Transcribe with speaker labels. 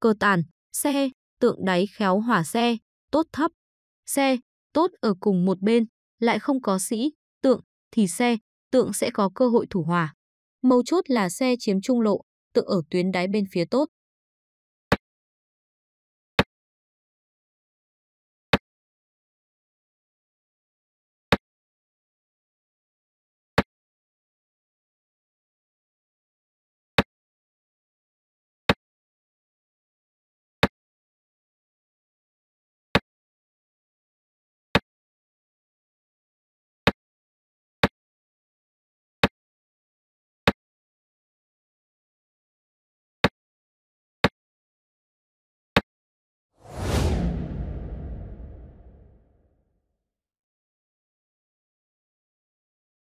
Speaker 1: cơ tàn, xe, tượng đáy khéo hỏa xe, tốt thấp, xe, tốt ở cùng một bên, lại không có sĩ, tượng, thì xe, tượng sẽ có cơ hội thủ hòa. Mấu chốt là xe chiếm trung lộ, tượng ở tuyến đáy bên phía tốt.